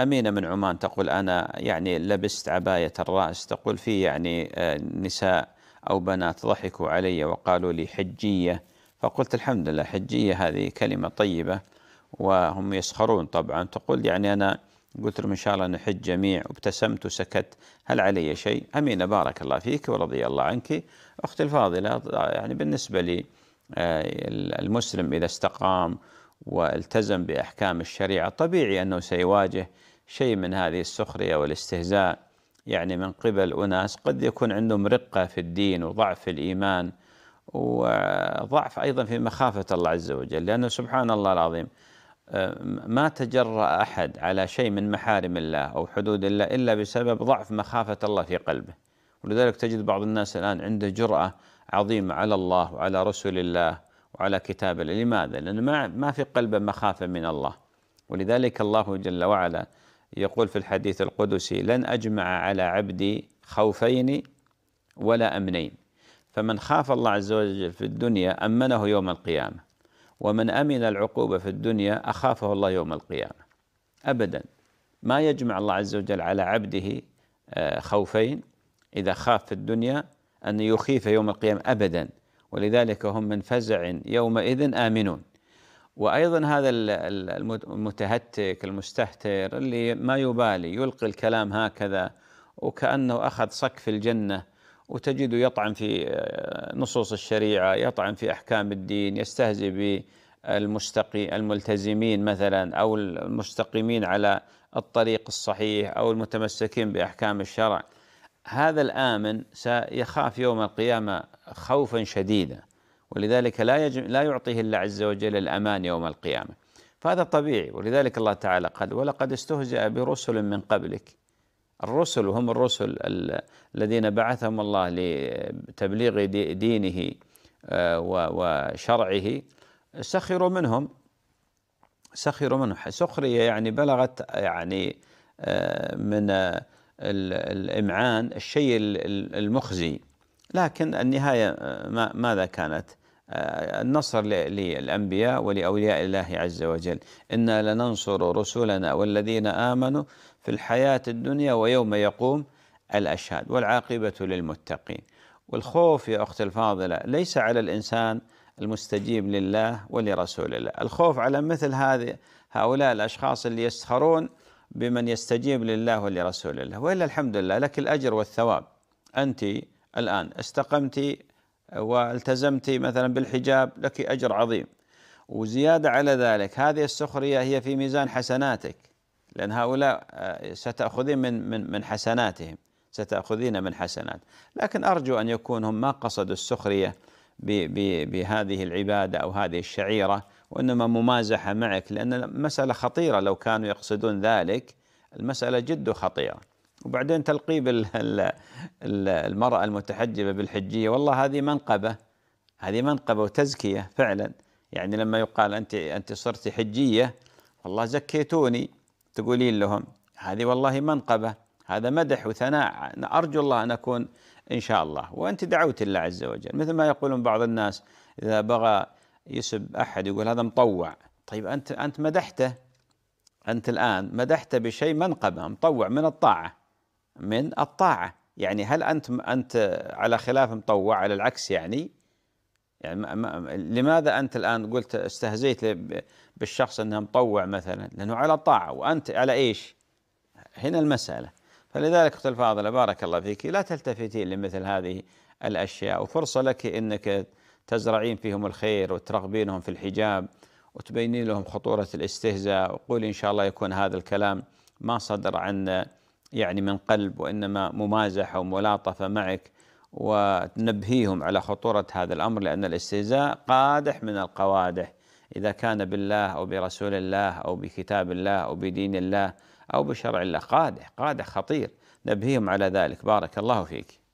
أمينة من عمان تقول أنا يعني لبست عباية الرأس تقول في يعني آه، نساء أو بنات ضحكوا علي وقالوا لي حجية فقلت الحمد لله حجية هذه كلمة طيبة وهم يسخرون طبعا تقول يعني أنا قلت لهم إن شاء الله نحج جميع وابتسمت وسكت هل علي شيء أمينة بارك الله فيك ورضي الله عنك أختي الفاضلة يعني بالنسبة لي آه، المسلم إذا استقام والتزم باحكام الشريعه طبيعي انه سيواجه شيء من هذه السخريه والاستهزاء يعني من قبل اناس قد يكون عندهم رقه في الدين وضعف في الايمان وضعف ايضا في مخافه الله عز وجل لانه سبحان الله العظيم آه، ما تجرأ احد على شيء من محارم الله او حدود الله الا بسبب ضعف مخافه الله في قلبه ولذلك تجد بعض الناس الان عنده جرأه عظيمه على الله وعلى رسول الله وعلى كتاب الله لماذا؟ لأنه ما ما في قلبه مخافة من الله ولذلك الله جل وعلا يقول في الحديث القدسي لن أجمع على عبدي خوفين ولا أمنين فمن خاف الله عز وجل في الدنيا أمنه يوم القيامة ومن أمن العقوبة في الدنيا أخافه الله يوم القيامة أبدا ما يجمع الله عز وجل على عبده آه، خوفين إذا خاف في الدنيا أن يخيف يوم القيامة أبدا ولذلك هم من فزع يومئذ آمنون وأيضا هذا المتهتك المستهتر اللي ما يبالي يلقي الكلام هكذا وكأنه أخذ صك في الجنة وتجده يطعن في آه، نصوص الشريعة يطعن في أحكام الدين يستهزئ بالمستقي الملتزمين مثلا أو المستقيمين على الطريق الصحيح أو المتمسكين بأحكام الشرع هذا الآمن سيخاف يوم القيامة خوفا شديدا ولذلك لا يج... لا يعطيه الله عز وجل الامان يوم القيامه فهذا طبيعي ولذلك الله تعالى قال ولقد استهزأ برسل من قبلك الرسل هم الرسل الذين بعثهم الله لتبليغ دينه آه، وشرعه سخروا منهم سخروا منهم سخرية يعني بلغت يعني آه، من آه، الإمعان الشيء المخزي لكن النهاية آه، ماذا كانت آه، النصر للأنبياء ولأولياء الله عز وجل إنا لننصر رسلنا والذين آمنوا في الحياة الدنيا ويوم يقوم الأشهاد والعاقبة للمتقين والخوف يا أخت الفاضلة ليس على الإنسان المستجيب لله ولرسول الله الخوف على مثل هذه هؤلاء الأشخاص اللي يسخرون بمن يستجيب لله ولرسول الله وإلا الحمد لله لك الأجر والثواب أنت الآن استقمت والتزمت مثلا بالحجاب لك أجر عظيم وزيادة على ذلك هذه السخرية هي في ميزان حسناتك لأن هؤلاء آه، ستأخذين من من من حسناتهم ستأخذين من حسنات لكن أرجو أن يكون هم ما قصدوا السخرية بهذه العبادة أو هذه الشعيرة وإنما ممازحة معك لأن المسألة خطيرة لو كانوا يقصدون ذلك المسألة جد خطيرة وبعدين تلقيب المرأة المتحجبة بالحجية والله هذه منقبة هذه منقبة وتزكية فعلا يعني لما يقال أنت أنت صرت حجية والله زكيتوني تقولين لهم هذه والله منقبة هذا مدح وثناء أرجو الله أن أكون إن شاء الله وأنت دعوت الله عز وجل مثل ما يقولون بعض الناس إذا بغى يسب أحد يقول هذا مطوع طيب أنت أنت مدحته أنت الآن مدحته بشيء منقبة مطوع من الطاعة من الطاعة يعني هل أنت أنت على خلاف مطوع على العكس يعني يعني لماذا أنت الآن قلت استهزيت بالشخص أنه مطوع مثلا لأنه على طاعة وأنت على إيش هنا المسألة فلذلك أخت الفاضلة بارك الله فيك لا تلتفتين لمثل هذه الأشياء وفرصة لك أنك تزرعين فيهم الخير وترغبينهم في الحجاب وتبينين لهم خطورة الاستهزاء وقولي إن شاء الله يكون هذا الكلام ما صدر عن يعني من قلب وإنما ممازحة وملاطفة معك ونبهيهم على خطورة هذا الأمر لأن الاستهزاء قادح من القوادح إذا كان بالله أو برسول الله أو بكتاب الله أو بدين الله أو بشرع الله قادح قادح خطير نبهيهم على ذلك بارك الله فيك